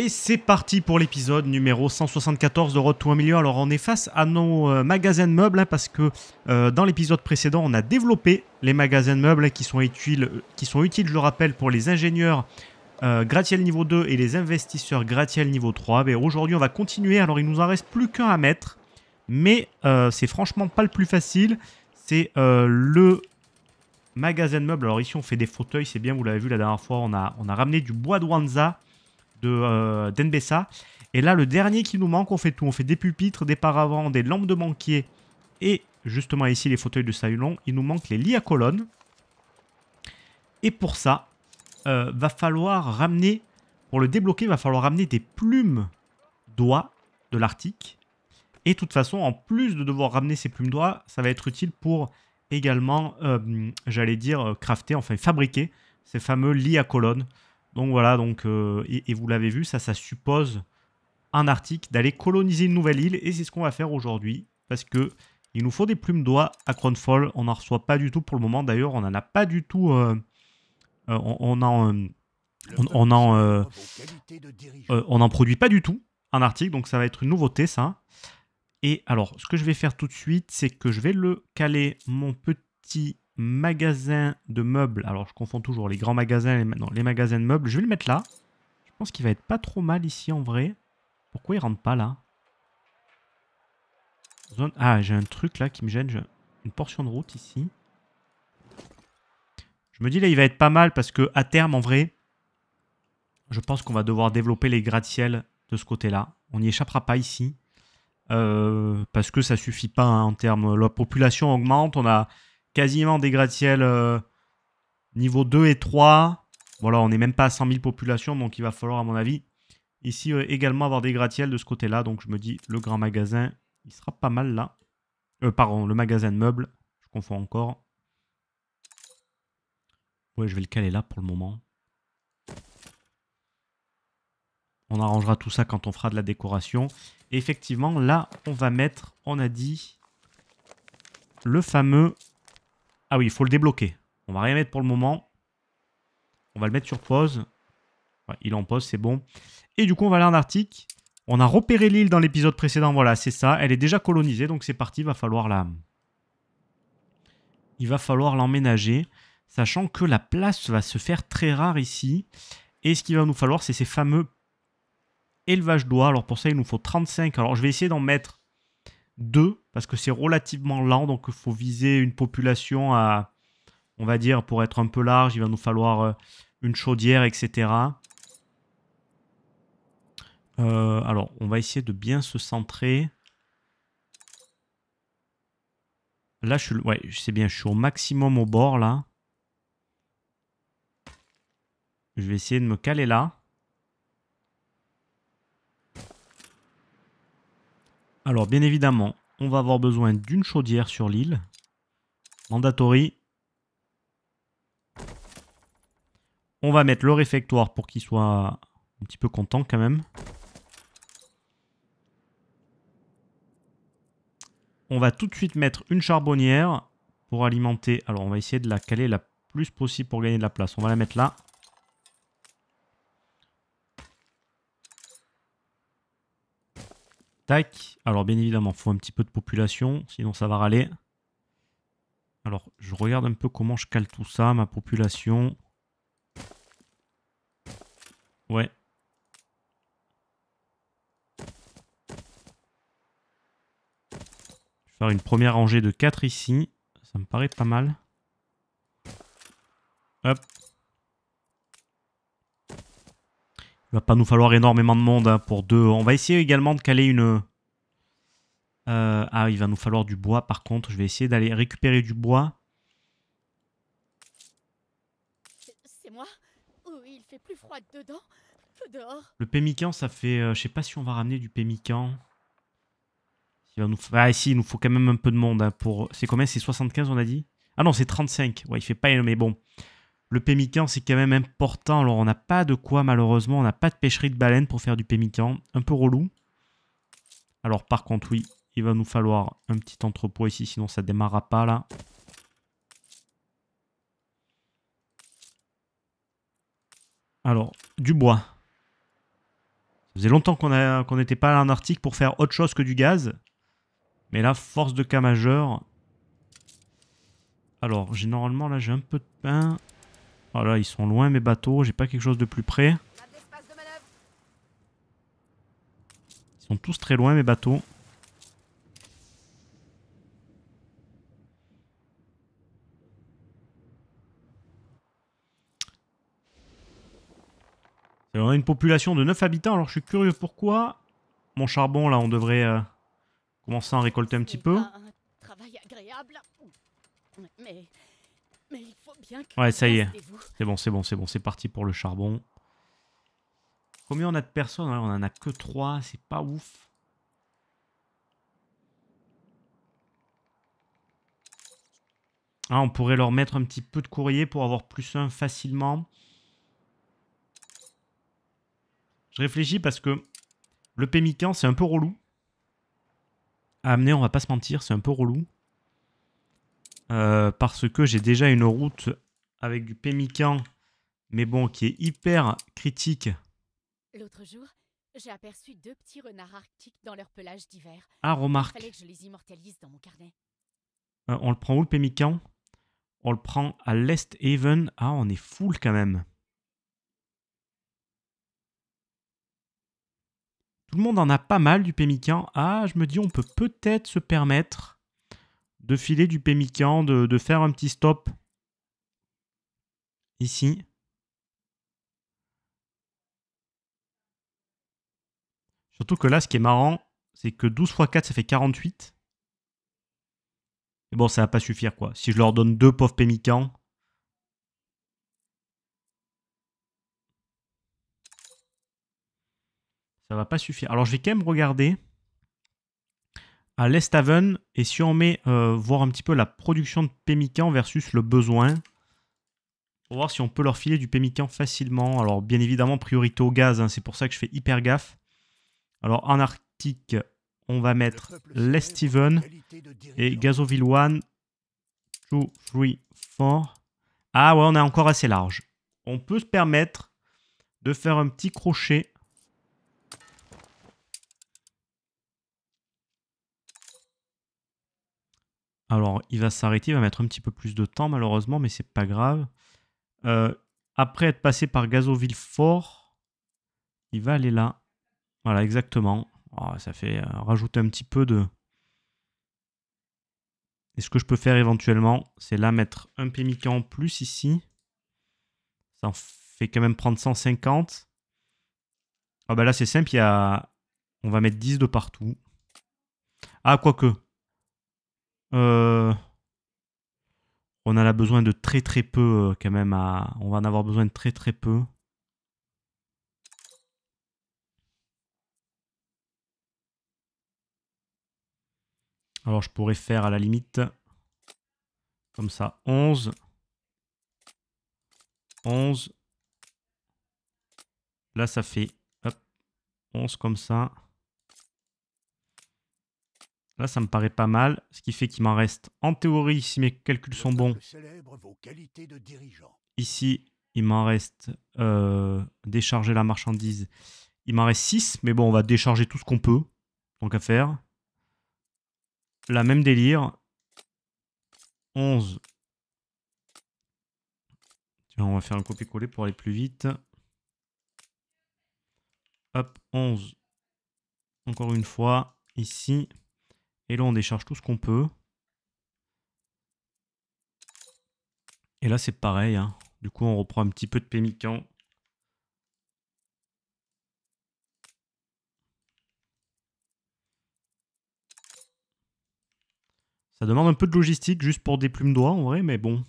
Et c'est parti pour l'épisode numéro 174 de Road to 1 million. Alors on est face à nos euh, magasins de meubles hein, parce que euh, dans l'épisode précédent on a développé les magasins de meubles qui sont utiles, qui sont utiles je le rappelle, pour les ingénieurs euh, Gratiel niveau 2 et les investisseurs Gratiel niveau 3. Mais aujourd'hui on va continuer, alors il nous en reste plus qu'un à mettre, mais c'est franchement pas le plus facile. C'est le magasin de meubles. Alors ici on fait des fauteuils, c'est bien, vous l'avez vu la dernière fois, on a, on a ramené du bois de Wanza de euh, d'Enbessa. Et là, le dernier qui nous manque, on fait tout. On fait des pupitres, des paravents, des lampes de banquier et justement ici les fauteuils de saulon Il nous manque les lits à colonnes. Et pour ça, euh, va falloir ramener, pour le débloquer, va falloir ramener des plumes d'oie de l'Arctique. Et de toute façon, en plus de devoir ramener ces plumes d'oie, ça va être utile pour également, euh, j'allais dire, crafter, enfin fabriquer ces fameux lits à colonnes. Donc voilà, donc, euh, et, vous l'avez vu, ça, ça suppose un article d'aller coloniser une nouvelle île, et c'est ce qu'on va faire aujourd'hui, parce que il nous faut des plumes d'oie à Cronfall. on n'en reçoit pas du tout pour le moment, d'ailleurs on n'en a pas du tout, euh, euh, on, on, en, on, en, on, en, produit pas du tout un article, donc ça va être une nouveauté ça. Et alors, ce que je vais faire tout de suite, c'est que je vais le caler mon petit magasin de meubles. Alors, je confonds toujours les grands magasins et maintenant les magasins de meubles. Je vais le mettre là. Je pense qu'il va être pas trop mal ici en vrai. Pourquoi il rentre pas là Ah, j'ai un truc là qui me gêne. Une portion de route ici. Je me dis là, il va être pas mal parce que à terme, en vrai, je pense qu'on va devoir développer les gratte ciels de ce côté-là. On n'y échappera pas ici. Euh, parce que ça suffit pas hein, en termes... La population augmente, on a quasiment des gratte-ciel euh, niveau 2 et 3. Voilà, on n'est même pas à 100 000 populations, donc il va falloir, à mon avis, ici euh, également avoir des gratte-ciel de ce côté-là. Donc je me dis, le grand magasin, il sera pas mal là. Euh, pardon, le magasin de meubles, je confonds encore. Ouais, je vais le caler là pour le moment. On arrangera tout ça quand on fera de la décoration. effectivement, là, on va mettre, on a dit, le fameux ah oui, il faut le débloquer. On va rien mettre pour le moment. On va le mettre sur pause. Il il en pause, c'est bon. Et du coup, on va aller en Arctique. On a repéré l'île dans l'épisode précédent. Voilà, c'est ça. Elle est déjà colonisée, donc c'est parti. Il va falloir la... Il va falloir l'emménager. Sachant que la place va se faire très rare ici. Et ce qu'il va nous falloir, c'est ces fameux élevages d'oies. Alors pour ça, il nous faut 35. Alors je vais essayer d'en mettre 2, parce que c'est relativement lent, donc il faut viser une population à, on va dire, pour être un peu large, il va nous falloir euh, une chaudière, etc. Euh, alors, on va essayer de bien se centrer. Là, je suis, ouais, bien, je suis au maximum au bord, là. Je vais essayer de me caler là. Alors, bien évidemment, on va avoir besoin d'une chaudière sur l'île. Mandatory. On va mettre le réfectoire pour qu'il soit un petit peu content quand même. On va tout de suite mettre une charbonnière pour alimenter. Alors, on va essayer de la caler la plus possible pour gagner de la place. On va la mettre là. Tac. Alors, bien évidemment, il faut un petit peu de population, sinon ça va râler. Alors, je regarde un peu comment je cale tout ça, ma population. Ouais. Je vais faire une première rangée de 4 ici. Ça me paraît pas mal. Hop. Il va pas nous falloir énormément de monde hein, pour deux. On va essayer également de caler une... Euh, ah, il va nous falloir du bois par contre. Je vais essayer d'aller récupérer du bois. C'est moi Oui, oh, il fait plus froid dedans que dehors. Le pémican, ça fait... Euh, je sais pas si on va ramener du pémican. nous... Ah ici, il nous faut quand même un peu de monde. Hein, pour... C'est combien C'est 75 on a dit Ah non, c'est 35. Ouais, il fait pas... Mais bon... Le pémican, c'est quand même important. Alors, on n'a pas de quoi, malheureusement. On n'a pas de pêcherie de baleine pour faire du pémican. Un peu relou. Alors, par contre, oui, il va nous falloir un petit entrepôt ici. Sinon, ça ne démarrera pas, là. Alors, du bois. Ça faisait longtemps qu'on n'était pas à en Arctique pour faire autre chose que du gaz. Mais là, force de cas majeur. Alors, généralement, là, j'ai un peu de pain. Oh là, ils sont loin mes bateaux, j'ai pas quelque chose de plus près. Ils sont tous très loin mes bateaux. On a une population de 9 habitants, alors je suis curieux pourquoi. Mon charbon, là, on devrait euh, commencer à en récolter un petit peu. mais bien ouais, ça y est. C'est bon, c'est bon, c'est bon. C'est parti pour le charbon. Combien on a de personnes hein On en a que 3. C'est pas ouf. Ah, on pourrait leur mettre un petit peu de courrier pour avoir plus un facilement. Je réfléchis parce que le pémican, c'est un peu relou. À ah, amener, on va pas se mentir, c'est un peu relou. Euh, parce que j'ai déjà une route avec du pémican, mais bon, qui est hyper critique. L'autre jour, j'ai aperçu deux petits renards arctiques dans leur pelage d'hiver. Ah, remarque. les euh, on le prend où le pémican On le prend à l'Est Haven. Ah, on est full quand même. Tout le monde en a pas mal du pémican. Ah, je me dis, on peut peut-être se permettre de filer du pémican, de, faire un petit stop ici. Surtout que là, ce qui est marrant, c'est que 12 x 4, ça fait 48. Et bon, ça va pas suffire, quoi. Si je leur donne deux pauvres pemmican. Ça va pas suffire. Alors, je vais quand même regarder à l'Estaven. Et si on met euh, voir un petit peu la production de pemmican versus le besoin, pour voir si on peut leur filer du pemmican facilement. Alors bien évidemment, priorité au gaz, hein, c'est pour ça que je fais hyper gaffe. Alors en Arctique, on va mettre Lestaven, et Gazoville 1, 2, 3, 4. Ah ouais, on est encore assez large. On peut se permettre de faire un petit crochet Alors, il va s'arrêter, il va mettre un petit peu plus de temps, malheureusement, mais c'est pas grave. Euh, après être passé par Gazoville-Fort, il va aller là. Voilà, exactement. Oh, ça fait euh, rajouter un petit peu de... Et ce que je peux faire éventuellement, c'est là mettre un Pémican en plus ici. Ça en fait quand même prendre 150. Ah bah là, c'est simple, il y a... on va mettre 10 de partout. Ah, quoique. Euh, on en a besoin de très très peu euh, quand même. on va en avoir besoin de très très peu. Alors je pourrais faire à la limite comme ça 11. 11. Là ça fait 11 comme ça. Là, ça me paraît pas mal, ce qui fait qu'il m'en reste, en théorie, si mes calculs sont bons, ici, il m'en reste euh, décharger la marchandise. Il m'en reste 6, mais bon, on va décharger tout ce qu'on peut, donc à faire. La même délire. 11. on va faire un copier-coller pour aller plus vite. Hop, 11. Encore une fois, ici. Et là, on décharge tout ce qu'on peut. Et là, c'est pareil. Hein. Du coup, on reprend un petit peu de pemmican Ça demande un peu de logistique juste pour des plumes d'oie en vrai, mais bon.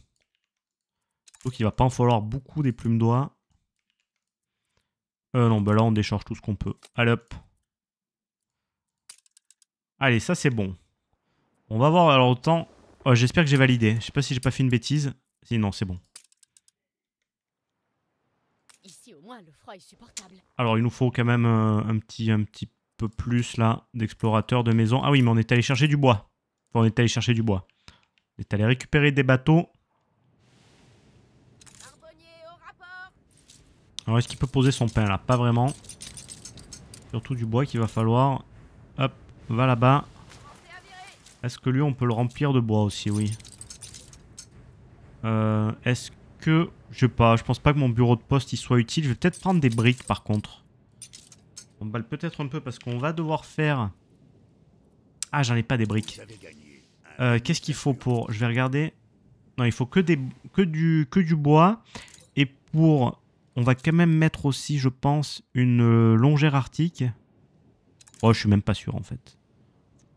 Donc il va pas en falloir beaucoup des plumes d'oie. Euh non, bah là on décharge tout ce qu'on peut. Allez hop. Allez, ça c'est bon. On va voir alors autant... Oh, j'espère que j'ai validé. Je sais pas si j'ai pas fait une bêtise. Sinon, c'est bon. Alors, il nous faut quand même euh, un, petit, un petit peu plus là d'explorateurs de maison. Ah oui, mais on est allé chercher du bois. on est allé chercher du bois. On est allé récupérer des bateaux. Alors, est-ce qu'il peut poser son pain là Pas vraiment. Surtout du bois qu'il va falloir. Va là-bas. Est-ce que lui, on peut le remplir de bois aussi Oui. Euh, est-ce que... Je sais pas, je pense pas que mon bureau de poste il soit utile. Je vais peut-être prendre des briques par contre. On balle peut-être un peu parce qu'on va devoir faire... Ah, j'en ai pas des briques. Euh, qu'est-ce qu'il faut pour... Je vais regarder. Non, il faut que, des... que, du... que du bois. Et pour... On va quand même mettre aussi, je pense, une euh, longère arctique. Oh, je suis même pas sûr en fait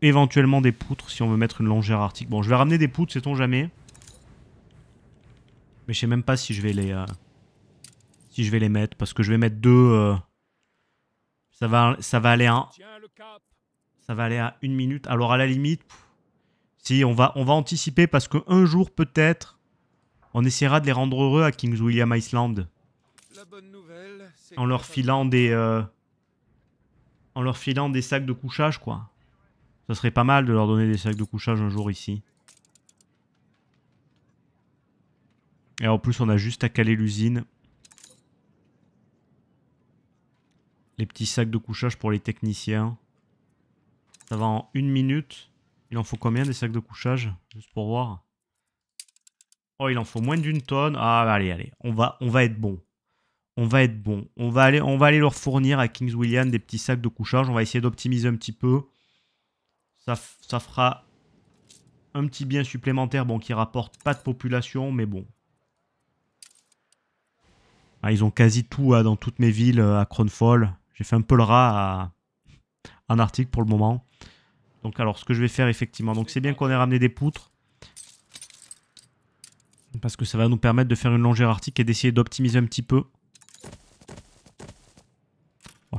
éventuellement des poutres si on veut mettre une longère arctique. Bon, je vais ramener des poutres, sait-on jamais. Mais je sais même pas si je vais les... Euh, si je vais les mettre, parce que je vais mettre deux... Euh, ça, va, ça va aller à... Ça va aller à une minute. Alors à la limite, si on va, on va anticiper, parce que un jour peut-être, on essaiera de les rendre heureux à Kings William Island. en leur filant des... Euh, en leur filant des sacs de couchage, quoi. Ça serait pas mal de leur donner des sacs de couchage un jour ici. Et en plus, on a juste à caler l'usine. Les petits sacs de couchage pour les techniciens. Ça va en une minute. Il en faut combien des sacs de couchage Juste pour voir. Oh, il en faut moins d'une tonne. Ah, bah, allez, allez. On va, on va être bon. On va être bon. On va aller, on va aller leur fournir à Kings William des petits sacs de couchage. On va essayer d'optimiser un petit peu. Ça, fera un petit bien supplémentaire, bon, qui rapporte pas de population, mais bon. Ah, ils ont quasi tout hein, dans toutes mes villes euh, à Cronfall. J'ai fait un peu le rat à... en Arctique pour le moment. Donc alors, ce que je vais faire effectivement, donc c'est bien qu'on ait ramené des poutres. Parce que ça va nous permettre de faire une longueur arctique et d'essayer d'optimiser un petit peu.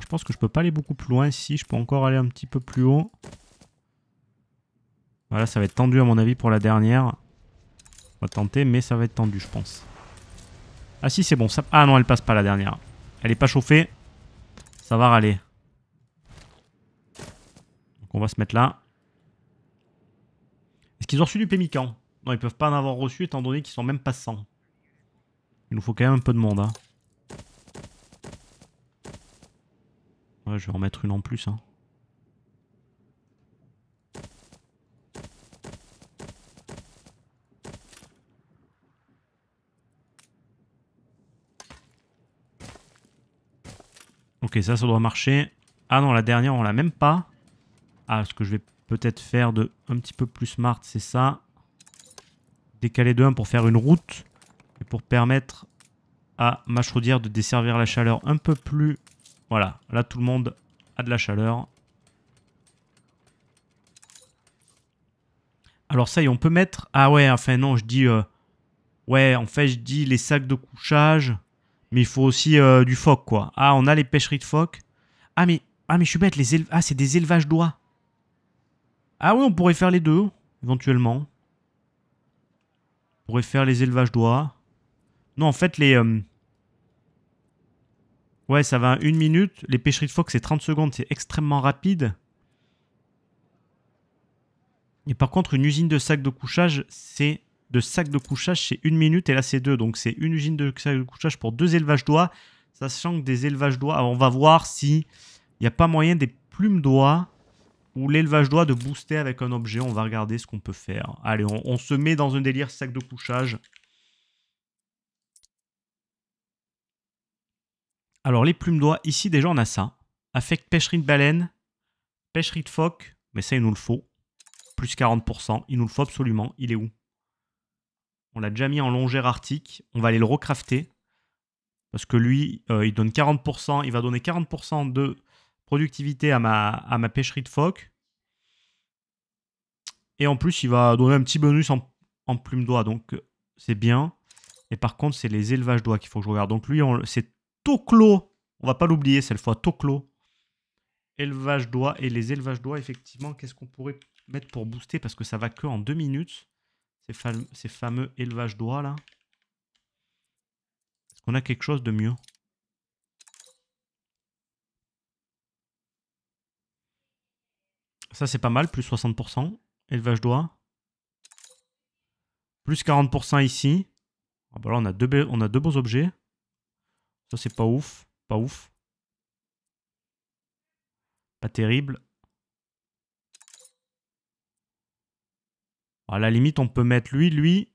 je pense que je peux pas aller beaucoup plus loin. Si, je peux encore aller un petit peu plus haut. Voilà, ça va être tendu à mon avis pour la dernière. On va tenter, mais ça va être tendu, je pense. Ah si, c'est bon. Ah non, elle passe pas la dernière. Elle est pas chauffée. Ça va râler. Donc on va se mettre là. Est-ce qu'ils ont reçu du pémican Non, ils peuvent pas en avoir reçu étant donné qu'ils sont même passants Il nous faut quand même un peu de monde. Hein. Ouais, je vais en mettre une en plus. Hein. Ok, ça, ça doit marcher. Ah non, la dernière, on l'a même pas. Ah, ce que je vais peut-être faire de un petit peu plus smart, c'est ça. Décaler de 1 pour faire une route et pour permettre à ma chaudière de desservir la chaleur un peu plus. Voilà, là tout le monde a de la chaleur. Alors ça y on peut mettre... Ah ouais, enfin non, je dis... Euh, ouais, en fait je dis les sacs de couchage mais il faut aussi euh, du phoque, quoi. Ah, on a les pêcheries de phoque. Ah, mais, ah, mais je suis bête, les ah, c'est des élevages d'oies. Ah oui, on pourrait faire les deux, éventuellement. On pourrait faire les élevages d'oies. Non, en fait, les... Euh, ouais, ça va une minute. Les pêcheries de phoque, c'est 30 secondes, c'est extrêmement rapide. Et par contre, une usine de sacs de couchage, c'est de sacs de couchage, c'est une minute. Et là, c'est deux. Donc, c'est une usine de sac de couchage pour deux élevages d'oies. Sachant que des élevages d'oies, on va voir si il n'y a pas moyen des plumes d'oie ou l'élevage d'oies de booster avec un objet. On va regarder ce qu'on peut faire. Allez, on, se met dans un délire sac de couchage. Alors, les plumes d'oies, ici, déjà, on a ça. Affect pêcherie de baleine, pêcherie de phoque, mais ça, il nous le faut. Plus 40%, il nous le faut absolument. Il est où on l'a déjà mis en longère arctique. On va aller le recrafter. Parce que lui, euh, il donne 40%. Il va donner 40% de productivité à ma, pêcherie de phoque. Et en plus, il va donner un petit bonus en, en plume d'oie. Donc, euh, c'est bien. Et par contre, c'est les élevages d'oie qu'il faut que je regarde. Donc, lui, c'est Toclo. On va pas l'oublier cette fois. Toclo. Élevage d'oie. Et les élevages d'oie, effectivement, qu'est-ce qu'on pourrait mettre pour booster Parce que ça va que en deux minutes ces, fameux élevage d'oie, là Est-ce qu'on a quelque chose de mieux Ça c'est pas mal, plus 60%. Élevage d'oie. Plus 40% ici. Ah, bah là on a deux, on a deux beaux objets. Ça c'est pas ouf, pas ouf. Pas terrible. À la limite, on peut mettre lui, lui.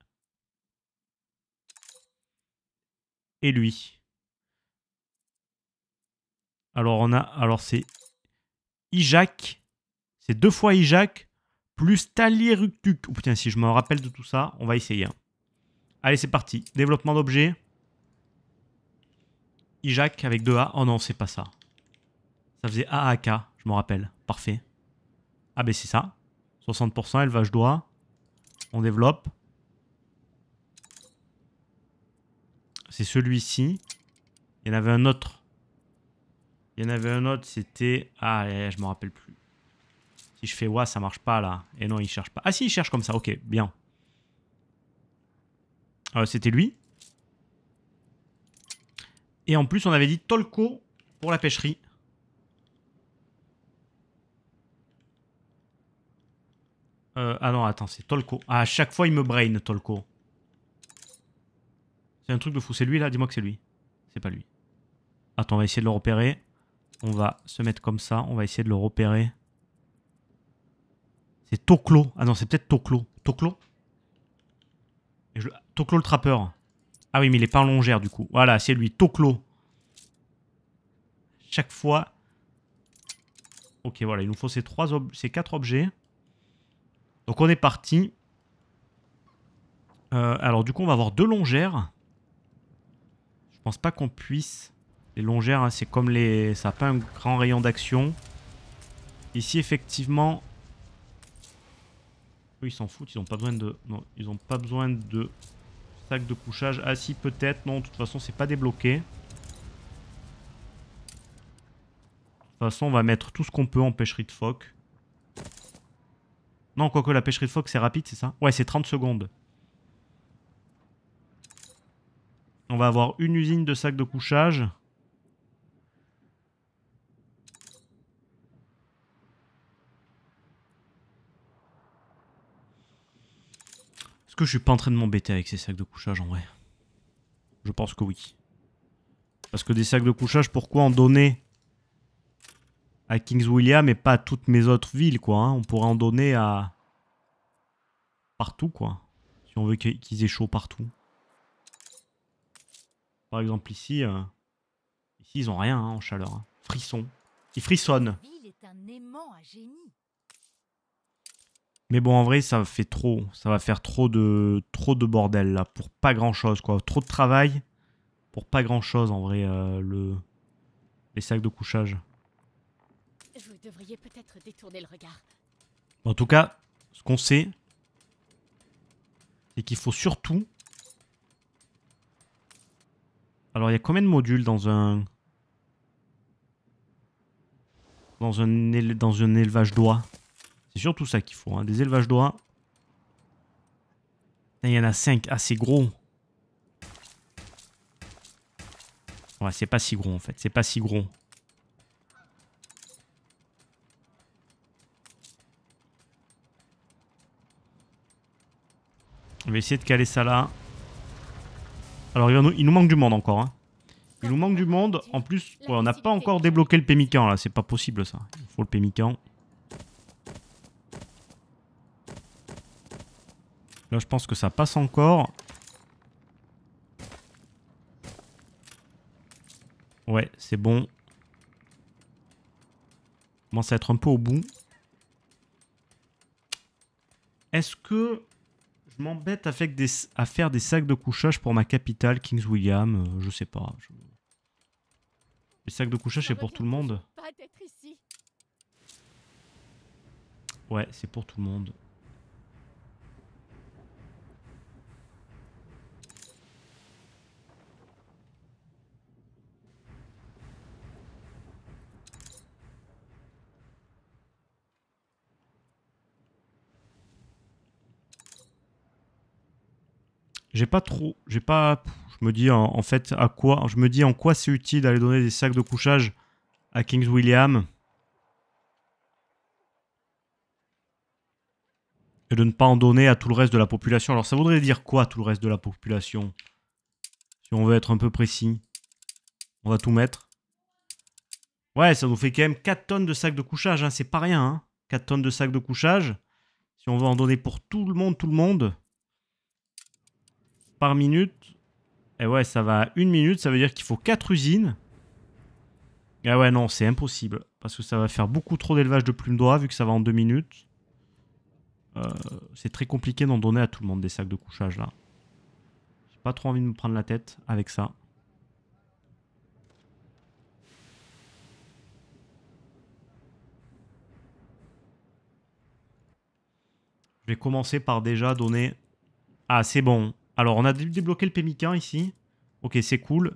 Et lui. Alors on a. Alors c'est Ijac. C'est deux fois Ijac. Plus Taliruktuk. Oh putain, si je me rappelle de tout ça, on va essayer. Hein. Allez, c'est parti. Développement d'objets. Ijac avec deux A. Oh non, c'est pas ça. Ça faisait AAK, je me rappelle. Parfait. Ah ben c'est ça. 60%, élevage doigt. On développe. C'est celui-ci. Il y en avait un autre. Il y en avait un autre, c'était... Ah, eh, je me rappelle plus. Si je fais wa, ça marche pas là. Et eh non, il cherche pas. Ah si, il cherche comme ça. Ok, bien. Euh, c'était lui. Et en plus, on avait dit Tolko pour la pêcherie. Euh, ah non, attends, c'est Tolko. Ah, à chaque fois, il me brain, Tolko. C'est un truc de fou. C'est lui, là Dis-moi que c'est lui. C'est pas lui. Attends, on va essayer de le repérer. On va se mettre comme ça. On va essayer de le repérer. C'est Toklo. Ah non, c'est peut-être Toklo. Toklo Toklo le trappeur. Ah oui, mais il est pas en longère, du coup. Voilà, c'est lui. Toklo. Chaque fois... Ok, voilà, il nous faut ces, trois ces quatre objets. Donc on est parti. Euh, alors du coup, on va avoir deux longères. Je pense pas qu'on puisse... Les longères, hein, c'est comme les... Ça n'a pas un grand rayon d'action. Ici, effectivement... ils s'en foutent, ils n'ont pas besoin de... Non, ils ont pas besoin de... Sac de couchage. Ah si, peut-être. Non, de toute façon, c'est pas débloqué. De toute façon, on va mettre tout ce qu'on peut en pêcherie de phoque. Non, quoique la pêcherie de phoque, c'est rapide, c'est ça Ouais, c'est 30 secondes. On va avoir une usine de sacs de couchage. Est-ce que je suis pas en train de m'embêter avec ces sacs de couchage en vrai Je pense que oui. Parce que des sacs de couchage, pourquoi en donner à Kings William et pas à toutes mes autres villes, quoi. Hein. On pourrait en donner à partout, quoi. Si on veut qu'ils aient chaud partout. Par exemple, ici, euh, ici ils ont rien hein, en chaleur. Hein. Frisson. Ils frissonnent. Mais bon, en vrai, ça fait trop. Ça va faire trop de, trop de bordel, là, pour pas grand-chose, quoi. Trop de travail pour pas grand-chose, en vrai, euh, le... les sacs de couchage peut-être détourner le regard. En tout cas, ce qu'on sait, c'est qu'il faut surtout... Alors, il y a combien de modules dans un... Dans un, dans élevage d'oies C'est surtout ça qu'il faut, hein. des élevages d'oies. Il y en a 5 assez gros. Ouais, c'est pas si gros en fait, c'est pas si gros. Je vais essayer de caler ça là. Alors, il, nous, manque du monde encore. Hein. Il nous manque du monde. En plus, on n'a pas encore débloqué le Pémican là. C'est pas possible ça. Il faut le Pémican. Là, je pense que ça passe encore. Ouais, c'est bon. Commence à être un peu au bout. Est-ce que je m'embête à, faire des sacs de couchage pour ma capitale, Kings William, euh, je sais pas. Les sacs de couchage, c'est pour tout le monde. Ouais, c'est pour tout le monde. j'ai pas trop, j'ai pas, je me dis en, fait à quoi, je me dis en quoi c'est utile d'aller donner des sacs de couchage à Kings William et de ne pas en donner à tout le reste de la population. Alors ça voudrait dire quoi tout le reste de la population Si on veut être un peu précis, on va tout mettre. Ouais, ça nous fait quand même 4 tonnes de sacs de couchage, hein, c'est pas rien. Hein. 4 tonnes de sacs de couchage. Si on veut en donner pour tout le monde, tout le monde, par minute. Et eh ouais, ça va à une minute, ça veut dire qu'il faut quatre usines. Ah ouais, non, c'est impossible. Parce que ça va faire beaucoup trop d'élevage de plumes d'oie, vu que ça va en deux minutes. Euh, c'est très compliqué d'en donner à tout le monde des sacs de couchage, là. J'ai pas trop envie de me prendre la tête avec ça. Je vais commencer par déjà donner... Ah, c'est bon. Alors, on a débloqué le pemmican ici. Ok, c'est cool.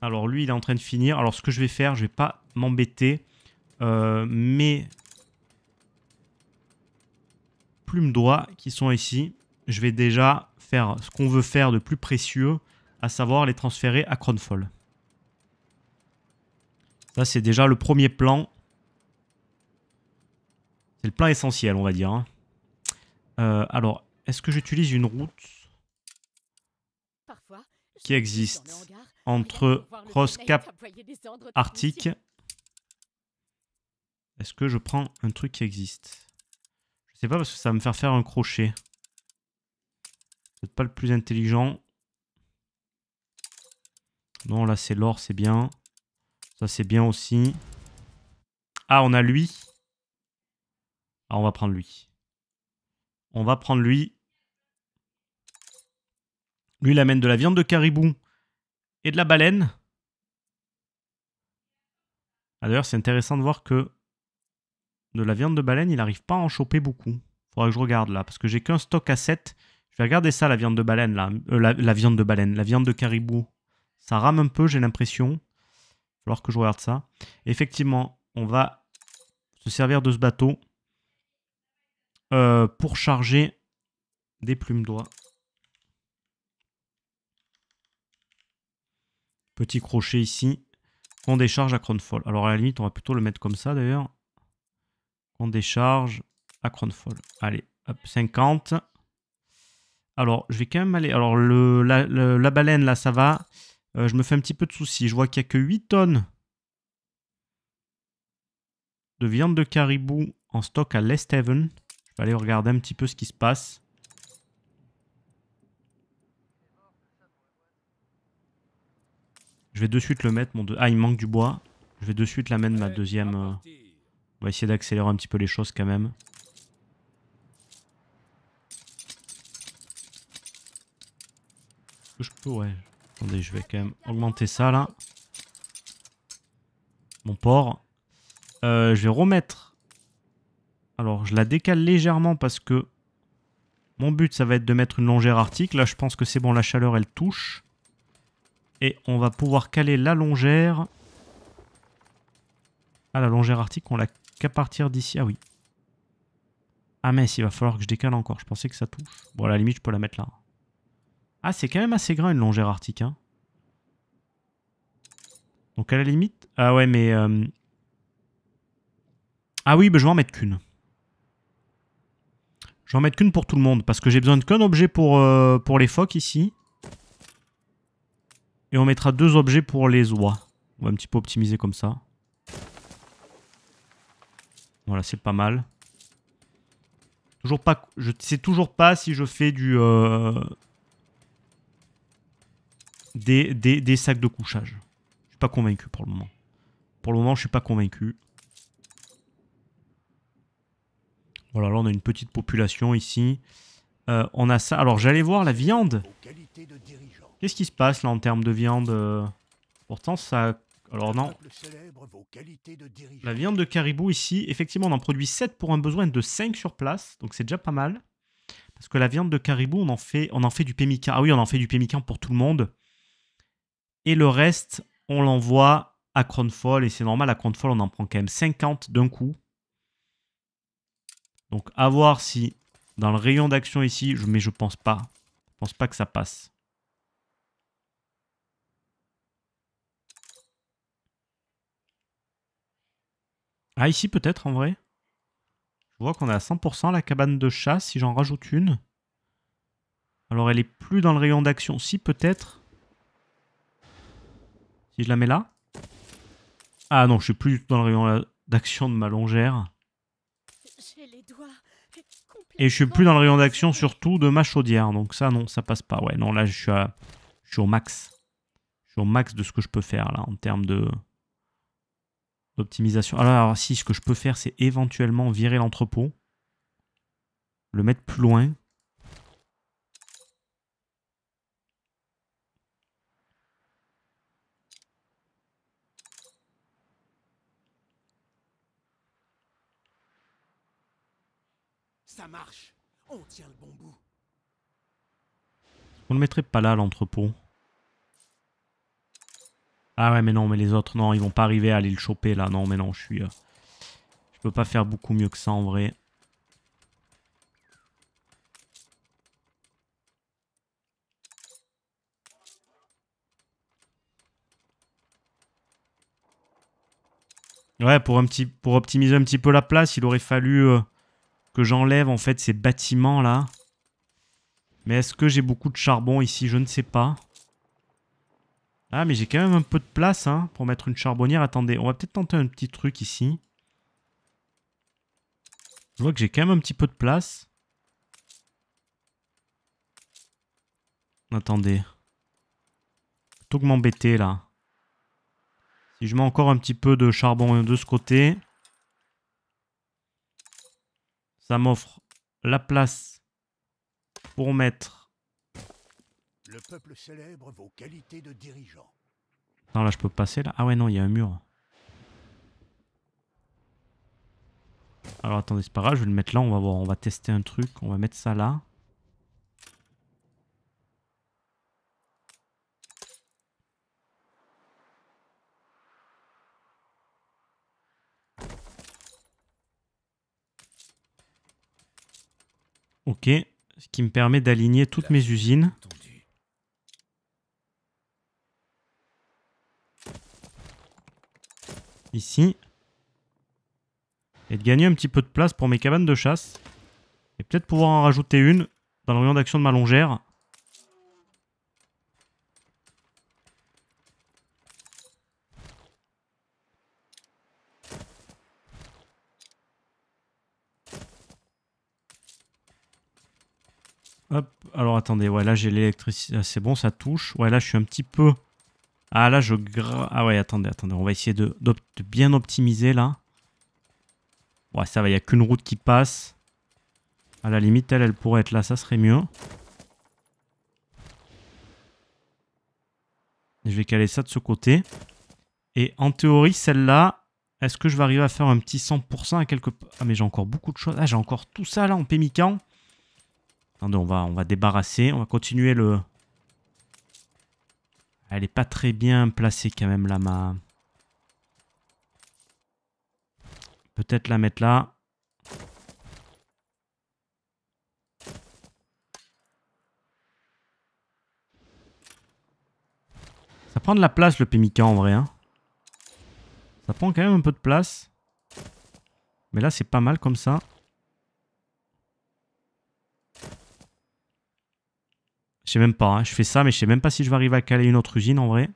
Alors, lui, il est en train de finir. Alors, ce que je vais faire, je vais pas m'embêter. Euh, mes plumes droits qui sont ici, je vais déjà faire ce qu'on veut faire de plus précieux, à savoir les transférer à Cronfall. Ça, c'est déjà le premier plan. C'est le plan essentiel, on va dire. Hein. Euh, alors, est-ce que j'utilise une route qui existe entre Cross Cap Arctique Est-ce que je prends un truc qui existe Je sais pas parce que ça va me faire faire un crochet. Peut-être pas le plus intelligent. Non, là c'est l'or, c'est bien. Ça c'est bien aussi. Ah, on a lui. Ah, on va prendre lui. On va prendre lui. Lui, il amène de la viande de caribou et de la baleine. Ah, d'ailleurs, c'est intéressant de voir que de la viande de baleine, il n'arrive pas à en choper beaucoup. Faudra que je regarde là, parce que j'ai qu'un stock à 7. Je vais regarder ça, la viande de baleine, là. Euh, la, viande de baleine, la viande de caribou. Ça rame un peu, j'ai l'impression. Il Falloir que je regarde ça. Effectivement, on va se servir de ce bateau. Euh, pour charger des plumes d'oie. Petit crochet ici, On décharge à Cronfall. Alors à la limite, on va plutôt le mettre comme ça d'ailleurs. On décharge à Cronfall. Allez, hop, 50. Alors, je vais quand même aller... Alors, la, baleine, là, ça va. Euh, je me fais un petit peu de soucis. Je vois qu'il n'y a que 8 tonnes de viande de caribou en stock à Heaven. Je vais aller regarder un petit peu ce qui se passe. Je vais de suite le mettre. Mon Ah, il manque du bois. Je vais de suite la ma deuxième. Euh, on va essayer d'accélérer un petit peu les choses quand même. Je peux, ouais. Attendez, je vais quand même augmenter ça là. Mon port. Euh, je vais remettre alors, je la décale légèrement parce que mon but, ça va être de mettre une longère arctique. Là, je pense que c'est bon, la chaleur, elle touche. Et on va pouvoir caler la longère. Ah, la longère arctique, on l'a qu'à partir d'ici. Ah oui. Ah mais il va falloir que je décale encore. Je pensais que ça touche. Bon, à la limite, je peux la mettre là. Ah, c'est quand même assez grand une longère arctique. Hein. Donc à la limite... Ah ouais, mais... Euh, ah oui, bah, je vais en mettre qu'une vais en mettre qu'une pour tout le monde, parce que j'ai besoin d'un qu'un objet pour, euh, pour les phoques ici. Et on mettra deux objets pour les oies. On va un petit peu optimiser comme ça. Voilà, c'est pas mal. Toujours pas, je sais toujours pas si je fais du euh, des, des, sacs de couchage. Je suis pas convaincu pour le moment. Pour le moment, je suis pas convaincu. Voilà, oh là on a une petite population ici. Euh, on a ça. Alors j'allais voir la viande. Qu'est-ce qui se passe là en termes de viande euh? Pourtant ça... Alors non. La viande de caribou ici, effectivement on en produit 7 pour un besoin de 5 sur place. Donc c'est déjà pas mal. Parce que la viande de caribou, on en fait, on en fait du pémican. Ah oui, on en fait du pemmican pour tout le monde. Et le reste, on l'envoie à Cronfall. Et c'est normal, à Cronfall, on en prend quand même 50 d'un coup. Donc à voir si dans le rayon d'action ici, mais je pense pas. Je pense pas que ça passe. Ah ici peut-être en vrai. Je vois qu'on a à 100% la cabane de chasse si j'en rajoute une. Alors elle est plus dans le rayon d'action. Si peut-être. Si je la mets là. Ah non, je suis plus dans le rayon d'action de ma longère et je suis plus dans le rayon d'action surtout de ma chaudière. Donc ça, non, ça passe pas. Ouais, non, là, je suis, au max. Je suis au max de ce que je peux faire, là, en termes de d'optimisation. Alors, alors, si, ce que je peux faire, c'est éventuellement virer l'entrepôt. Le mettre plus loin. Ça marche. On tient le bon bout. On ne mettrait pas là l'entrepôt. Ah ouais, mais non, mais les autres, non, ils vont pas arriver à aller le choper là. Non, mais non, je suis... Euh, je peux pas faire beaucoup mieux que ça en vrai. Ouais, pour, un petit, pour optimiser un petit peu la place, il aurait fallu... Euh, que j'enlève en fait ces bâtiments là. Mais est-ce que j'ai beaucoup de charbon ici Je ne sais pas. Ah mais j'ai quand même un peu de place hein, pour mettre une charbonnière. Attendez, on va peut-être tenter un petit truc ici. Je vois que j'ai quand même un petit peu de place. Attendez. Plutôt que m'embêter là. Si je mets encore un petit peu de charbon de ce côté. Ça m'offre la place pour mettre... Le peuple célèbre vos qualités de dirigeant. Non, là, je peux passer, là. Ah ouais, non, il y a un mur. Alors, attendez, c'est pas grave, je vais le mettre là. On va voir, on va tester un truc. On va mettre ça là. Ok, ce qui me permet d'aligner toutes mes usines. Ici. Et de gagner un petit peu de place pour mes cabanes de chasse. Et peut-être pouvoir en rajouter une dans le rayon d'action de ma longère. Alors attendez, ouais, là j'ai l'électricité. Ah, c'est bon, ça touche. Ouais, là je suis un petit peu. Ah là je Ah ouais, attendez, attendez. On va essayer de, bien optimiser là. Ouais, ça va, il n'y a qu'une route qui passe. À la limite, elle, elle pourrait être là, ça serait mieux. Je vais caler ça de ce côté. Et en théorie, celle-là, est-ce que je vais arriver à faire un petit 100% à quelque... Ah mais j'ai encore beaucoup de choses. Ah j'ai encore tout ça là en pémican. Attendez, on va, on va débarrasser. On va continuer le... Elle est pas très bien placée quand même là, ma... Peut-être la mettre là. Ça prend de la place le Pemmican en vrai. Hein. Ça prend quand même un peu de place. Mais là c'est pas mal comme ça. sais même pas. Hein. Je fais ça, mais je sais même pas si je vais arriver à caler une autre usine en vrai.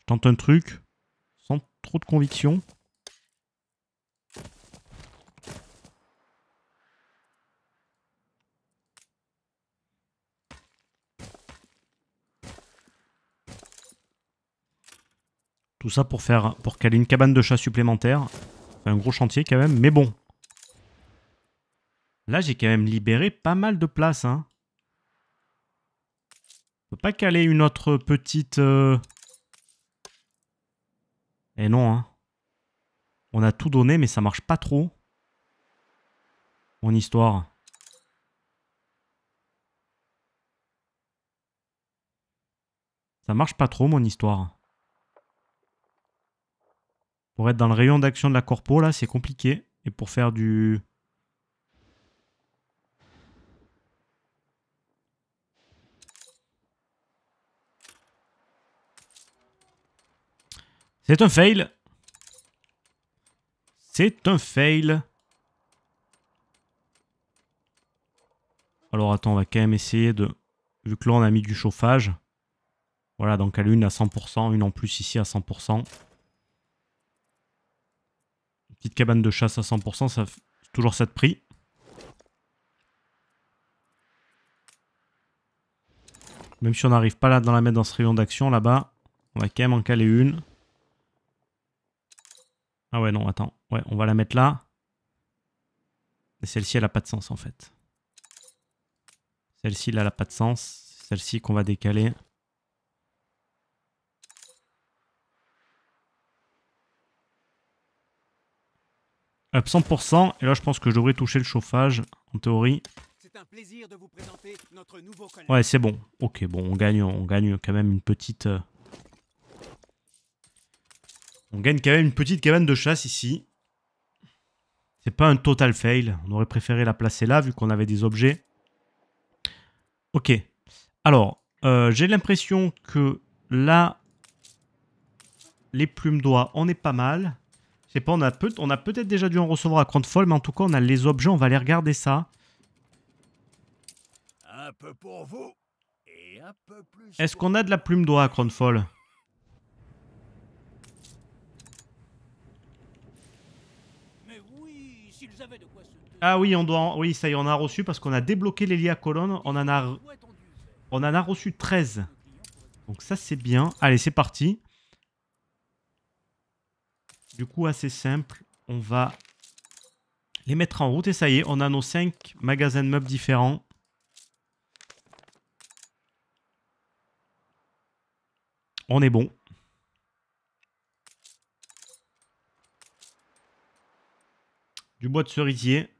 Je tente un truc sans trop de conviction. Tout ça pour faire pour caler une cabane de chat supplémentaire. un gros chantier quand même, mais bon. Là, j'ai quand même libéré pas mal de place. Hein pas caler une autre petite... Euh, eh non, hein. On a tout donné, mais ça marche pas trop. Mon histoire. Ça marche pas trop, mon histoire. Pour être dans le rayon d'action de la corpo, là, c'est compliqué. Et pour faire du... C'est un fail. C'est un fail. Alors attends, on va quand même essayer de... Vu que là on a mis du chauffage. Voilà, donc à l'une à 100%, une en plus ici à 100%. Une petite cabane de chasse à 100%, ça toujours ça de prix. Même si on n'arrive pas là dans la mettre dans ce rayon d'action là-bas, on va quand même en caler une. Ah ouais, non, attends. Ouais, on va la mettre là. Mais celle-ci, elle n'a pas de sens en fait. Celle-ci, là, elle n'a pas de sens. Celle-ci qu'on va décaler. 100%. Et là, je pense que je devrais toucher le chauffage, en théorie. ouais, c'est bon. Ok, bon, on gagne, on gagne quand même une petite... Euh, on gagne quand même une petite cabane de chasse ici. C'est pas un total fail. On aurait préféré la placer là, vu qu'on avait des objets. Ok. Alors, euh, j'ai l'impression que là, les plumes d'oie, on est pas mal. Je pas, on a peut-être peut déjà dû en recevoir à Cronfall, mais en tout cas, on a les objets, on va aller regarder ça. Un peu pour vous Est-ce qu'on a de la plume d'oie à folle Ah oui, on doit oui, ça y est, on a reçu parce qu'on a débloqué les à colonne, on en a on en a reçu 13. Donc ça c'est bien. Allez, c'est parti. Du coup, assez simple, on va les mettre en route et ça y est, on a nos 5 magasins de meubles différents. On est bon. du bois de cerisier,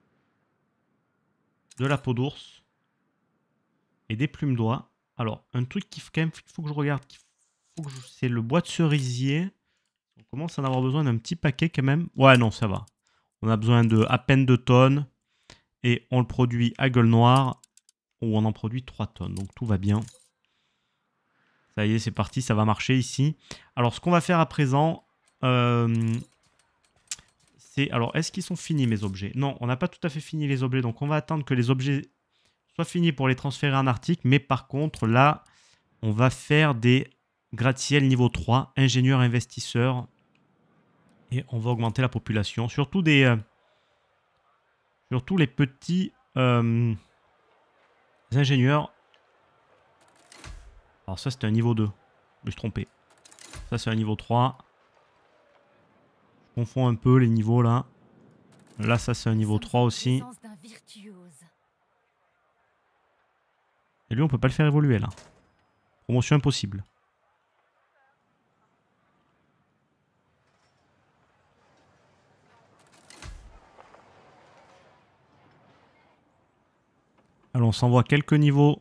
de la peau d'ours et des plumes d'oie. Alors, un truc qui faut, quand même, faut que je regarde, c'est le bois de cerisier. On commence à en avoir besoin d'un petit paquet quand même. Ouais, non, ça va. On a besoin de à peine 2 tonnes et on le produit à gueule noire où on en produit 3 tonnes. Donc tout va bien. Ça y est, c'est parti, ça va marcher ici. Alors ce qu'on va faire à présent, euh, alors est-ce qu'ils sont finis mes objets Non, on n'a pas tout à fait fini les objets, donc on va attendre que les objets soient finis pour les transférer en article, mais par contre là, on va faire des gratte-ciel niveau 3, Ingénieurs, investisseurs. et on va augmenter la population, surtout des euh, surtout les petits euh, ingénieurs. Alors ça c'était un niveau 2, je me suis trompé. Ça c'est un niveau 3 confond un peu les niveaux là. Là, ça c'est un niveau 3 aussi. Et lui, on peut pas le faire évoluer là. Promotion impossible. Alors, on s'envoie quelques niveaux.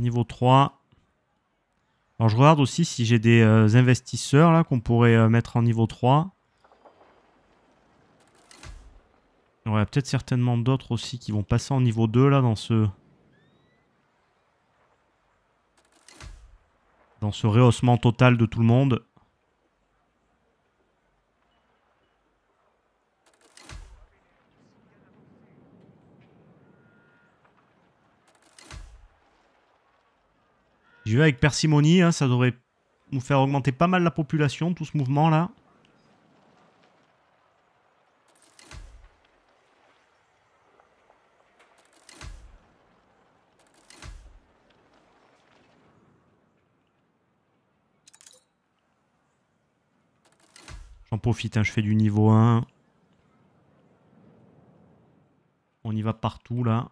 Niveau 3. Alors je regarde aussi si j'ai des euh, investisseurs là qu'on pourrait euh, mettre en niveau 3. Il y aurait peut-être certainement d'autres aussi qui vont passer en niveau 2 là dans ce... Dans ce rehaussement total de tout le monde. J'y vais avec Persimonie, hein, ça devrait nous faire augmenter pas mal la population, tout ce mouvement-là. J'en profite, hein, je fais du niveau 1. On y va partout là.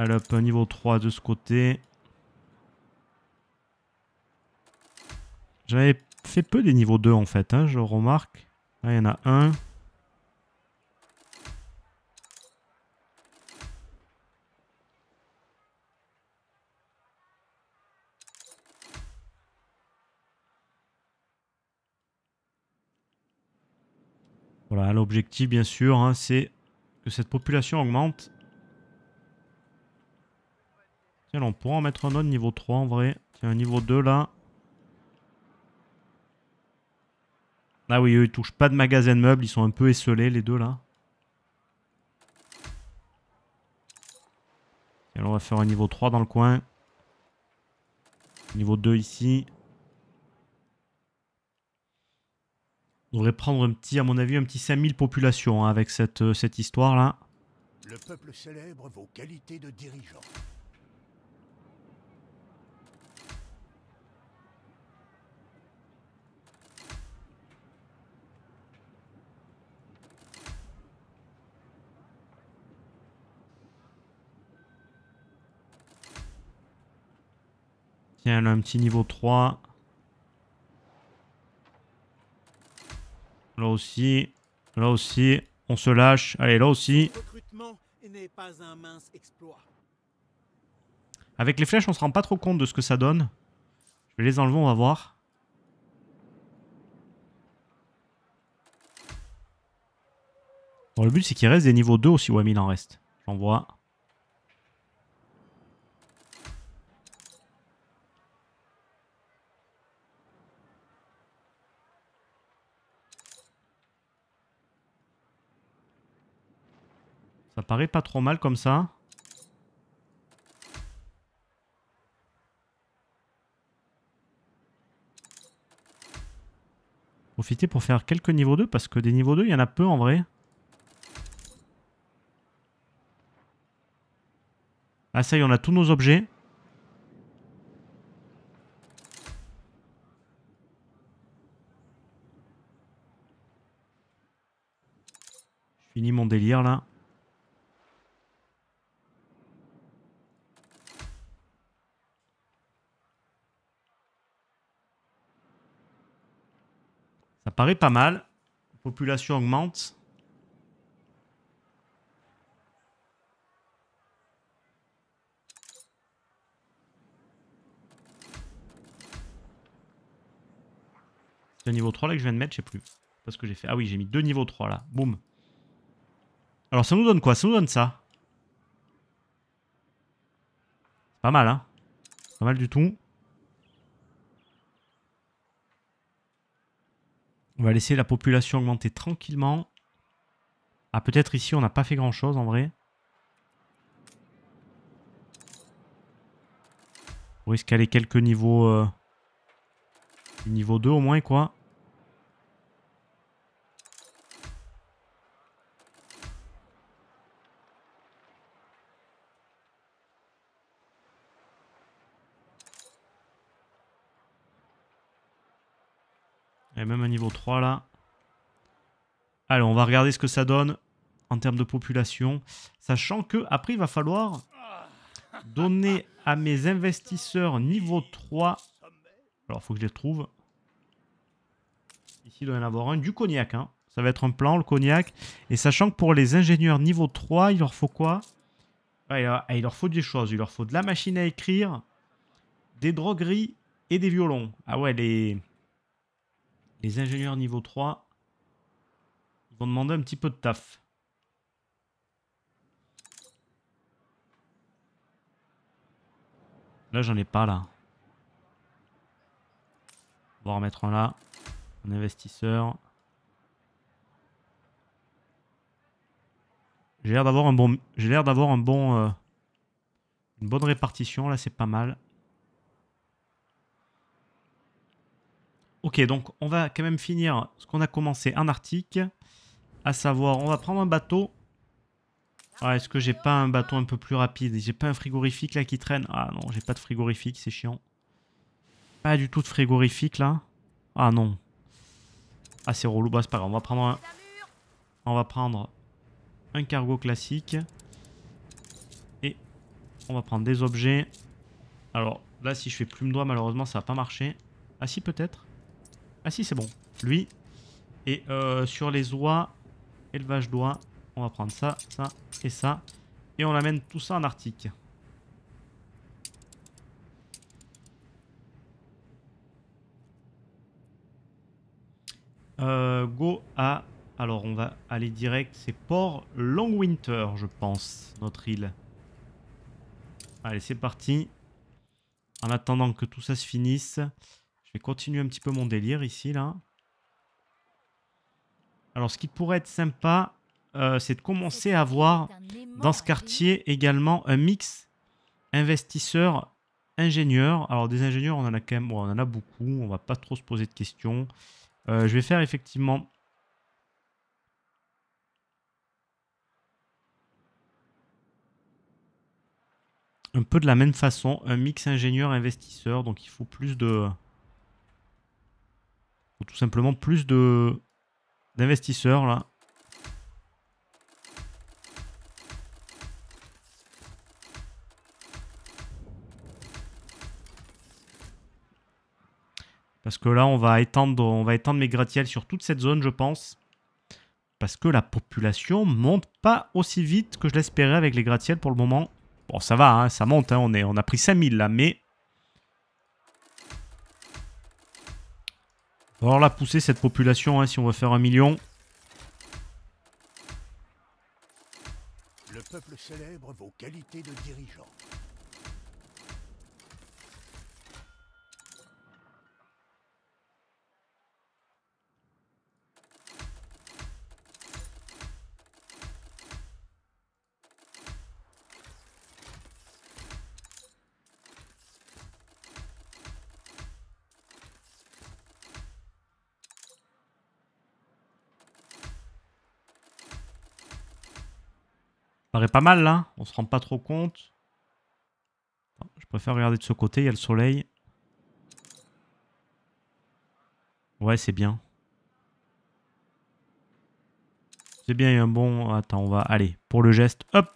Alors hop, niveau 3 de ce côté. J'avais fait peu des niveaux 2 en fait, hein, je remarque. Là, il y en a un. Voilà, l'objectif bien sûr, hein, c'est que cette population augmente on pourra en mettre un autre niveau 3 en vrai. Un niveau 2 là. Ah oui, eux ils touchent pas de magasin de meubles, ils sont un peu esselés les deux là. Et alors on va faire un niveau 3 dans le coin. Niveau 2 ici. On devrait prendre un petit, à mon avis, un petit 5000 populations hein, avec cette, euh, cette histoire là. Le peuple célèbre vos qualités de dirigeant. Tiens, un petit niveau 3. Là aussi. Là aussi. On se lâche. Allez, là aussi. Avec les flèches, on se rend pas trop compte de ce que ça donne. Je vais les enlever, on va voir. Bon, le but, c'est qu'il reste des niveaux 2 aussi. Ouais, mais il en reste. J'en vois. paraît pas trop mal comme ça. Profitez pour faire quelques niveaux 2 parce que des niveaux 2, il y en a peu en vrai. Ah ça y est, on a tous nos objets. finis mon délire là. Ça paraît pas mal. population augmente. C'est un niveau 3 là que je viens de mettre, je sais plus. Parce que j'ai fait. Ah oui, j'ai mis deux niveaux 3 là. Boum. Alors ça nous donne quoi Ça nous donne ça. Pas mal, hein Pas mal du tout. On va laisser la population augmenter tranquillement. Ah, peut-être ici, on n'a pas fait grand-chose, en vrai. On risque d'aller quelques niveaux... Euh, niveau 2 au moins, quoi. Et même un niveau 3 là. Allez, on va regarder ce que ça donne en termes de population. Sachant que après, il va falloir donner à mes investisseurs niveau 3. Alors, il faut que je les trouve. Ici, il doit y en avoir un. Du cognac. Hein. Ça va être un plan, le cognac. Et sachant que pour les ingénieurs niveau 3, il leur faut quoi ah, ah, il leur faut des choses. Il leur faut de la machine à écrire, des drogueries et des violons. Ah ouais, les, les ingénieurs niveau 3, vont demander un petit peu de taf. Là, j'en ai pas, là. On va remettre un là. Un investisseur. J'ai l'air d'avoir un bon... J'ai l'air d'avoir un bon... Euh, une bonne répartition, là, c'est pas mal. Ok, donc on va quand même finir ce qu'on a commencé en article, À savoir, on va prendre un bateau. Ah, est-ce que j'ai pas un bateau un peu plus rapide J'ai pas un frigorifique là qui traîne Ah non, j'ai pas de frigorifique, c'est chiant. Pas du tout de frigorifique là. Ah non. Ah c'est relou, bah c'est pas grave, on va prendre un... On va prendre un cargo classique. Et on va prendre des objets. Alors là si je fais plume d'oie malheureusement ça va pas marcher. Ah si peut-être. Ah si, c'est bon. Lui. Et euh, sur les oies, élevage d'oies, on va prendre ça, ça et ça. Et on amène tout ça en Arctique. Euh, go à... Alors on va aller direct, c'est Port Longwinter je pense, notre île. Allez c'est parti. En attendant que tout ça se finisse, je vais continuer un petit peu mon délire ici, là. Alors, ce qui pourrait être sympa, euh, c'est de commencer à avoir dans ce quartier également un mix investisseurs ingénieur Alors, des ingénieurs, on en a quand même on en a beaucoup. On va pas trop se poser de questions. Euh, je vais faire effectivement... Un peu de la même façon, un mix ingénieur-investisseur. Donc, il faut plus de... Ou tout simplement plus de d'investisseurs là. Parce que là, on va étendre, on va étendre mes gratte sur toute cette zone, je pense. Parce que la population monte pas aussi vite que je l'espérais avec les gratte pour le moment. Bon, ça va, hein, ça monte, hein, on, on a pris 5000 là, mais Alors la pousser cette population hein, si on veut faire un million. Le peuple célèbre vos qualités de dirigeant. pas mal là. On se rend pas trop compte. Je préfère regarder de ce côté, il y a le soleil. Ouais, c'est bien. C'est bien, il y a un bon... Attends, on va... aller pour le geste, hop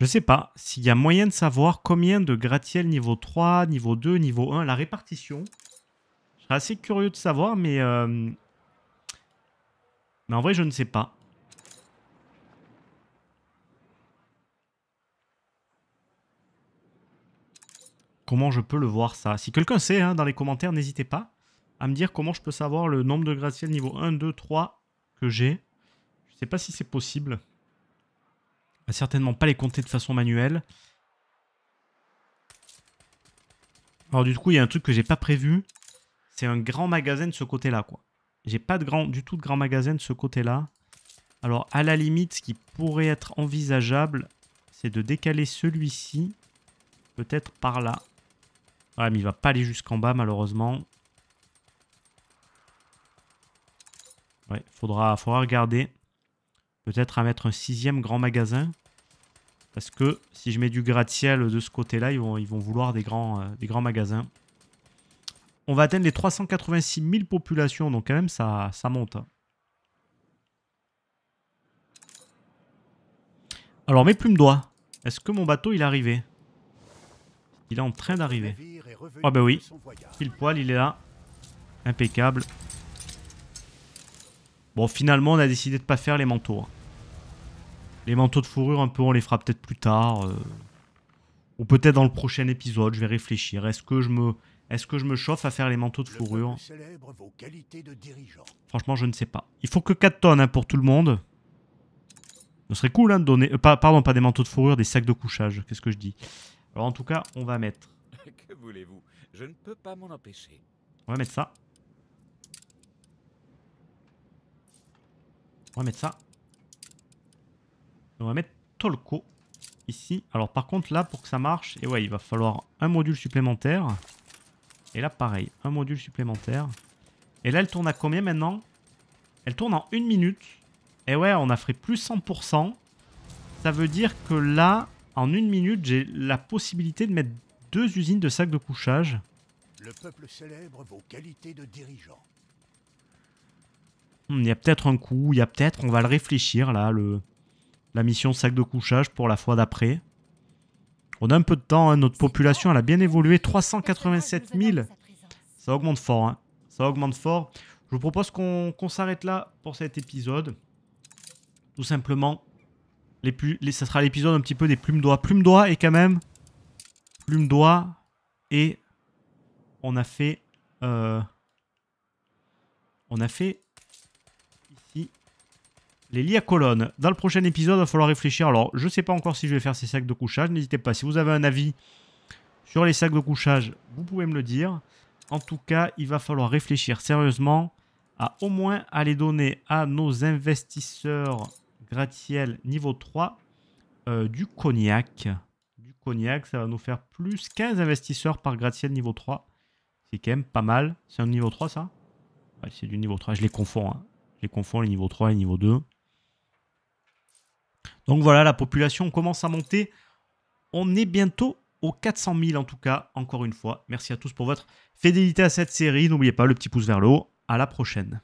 Je sais pas s'il y a moyen de savoir combien de gratte-ciel niveau 3, niveau 2, niveau 1, la répartition. Je serais assez curieux de savoir, mais... Euh, mais en vrai, je ne sais pas. Comment je peux le voir, ça Si quelqu'un sait, hein, dans les commentaires, n'hésitez pas à me dire comment je peux savoir le nombre de gratte-ciel niveau 1, 2, 3 que j'ai. Je sais pas si c'est possible certainement pas les compter de façon manuelle. Alors du coup, il y a un truc que j'ai pas prévu. C'est un grand magasin de ce côté-là, quoi. J'ai pas de grand, du tout de grand magasin de ce côté-là. Alors à la limite, ce qui pourrait être envisageable, c'est de décaler celui-ci. Peut-être par là. Ouais, ah, mais il va pas aller jusqu'en bas, malheureusement. Ouais, faudra, faudra regarder. Peut-être à mettre un sixième grand magasin. Parce que si je mets du gratte-ciel de ce côté-là, ils vont, ils vont, vouloir des grands, euh, des grands magasins. On va atteindre les 386 000 populations, donc quand même ça, ça monte. Hein. Alors mes plumes d'oie, est-ce que mon bateau il est arrivé Il est en train d'arriver. Ah oh, ben oui, pile poil il est là. Impeccable. Bon finalement on a décidé de ne pas faire les manteaux. Hein. Les manteaux de fourrure, un peu, on les fera peut-être plus tard. Euh, ou peut-être dans le prochain épisode, je vais réfléchir. Est-ce que je me... Est-ce que je me chauffe à faire les manteaux de fourrure Franchement, je ne sais pas. Il faut que 4 tonnes hein, pour tout le monde. Ce serait cool hein, de donner... Euh, pardon, pas des manteaux de fourrure, des sacs de couchage. Qu'est-ce que je dis Alors en tout cas, on va mettre... que voulez-vous Je ne peux pas m'en empêcher. On va mettre ça. On va mettre ça. On va mettre Tolko ici. Alors par contre là pour que ça marche, et ouais il va falloir un module supplémentaire. Et là pareil, un module supplémentaire. Et là elle tourne à combien maintenant Elle tourne en une minute. Et ouais on a fait plus 100%. Ça veut dire que là, en une minute, j'ai la possibilité de mettre deux usines de sacs de couchage. Le peuple célèbre vos qualités de dirigeant. Hmm, il y a peut-être un coup, il y a peut-être, on va le réfléchir là, le, la mission sac de couchage pour la fois d'après. On a un peu de temps, hein. notre population elle a bien évolué, 387 000. Ça augmente fort, hein. ça augmente fort. Je vous propose qu'on s'arrête là pour cet épisode. Tout simplement, les ça sera l'épisode un petit peu des plumes doigts. Plumes doigts et quand même, plumes doigts et on a fait, euh, on a fait les lits à colonnes. Dans le prochain épisode, il va falloir réfléchir. Alors, je ne sais pas encore si je vais faire ces sacs de couchage. N'hésitez pas, si vous avez un avis sur les sacs de couchage, vous pouvez me le dire. En tout cas, il va falloir réfléchir sérieusement à au moins aller donner à nos investisseurs gratte-ciel niveau 3 euh, du cognac. Du cognac, ça va nous faire plus 15 investisseurs par gratte-ciel niveau 3. C'est quand même pas mal. C'est un niveau 3 ça C'est du niveau 3, je les confonds. Hein. Je les confonds les niveaux 3 et les niveaux 2. Donc voilà, la population commence à monter. On est bientôt aux 400 000 en tout cas, encore une fois. Merci à tous pour votre fidélité à cette série. N'oubliez pas le petit pouce vers le haut. À la prochaine.